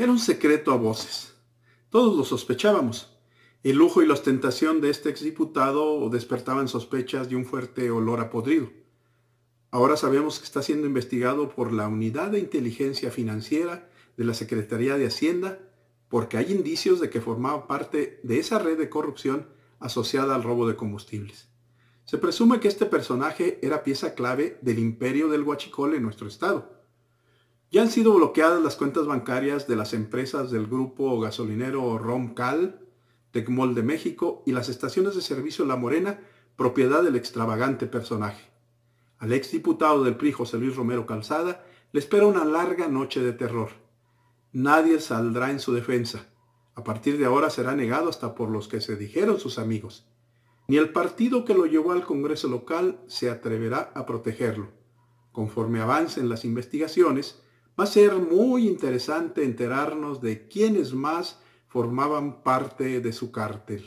Era un secreto a voces. Todos lo sospechábamos. El lujo y la ostentación de este exdiputado despertaban sospechas de un fuerte olor a podrido. Ahora sabemos que está siendo investigado por la Unidad de Inteligencia Financiera de la Secretaría de Hacienda porque hay indicios de que formaba parte de esa red de corrupción asociada al robo de combustibles. Se presume que este personaje era pieza clave del imperio del huachicol en nuestro estado. Ya han sido bloqueadas las cuentas bancarias de las empresas del grupo gasolinero Romcal, Tecmol de México y las estaciones de servicio La Morena, propiedad del extravagante personaje. Al exdiputado del PRI José Luis Romero Calzada le espera una larga noche de terror. Nadie saldrá en su defensa. A partir de ahora será negado hasta por los que se dijeron sus amigos. Ni el partido que lo llevó al Congreso local se atreverá a protegerlo. Conforme avancen las investigaciones, Va a ser muy interesante enterarnos de quiénes más formaban parte de su cártel.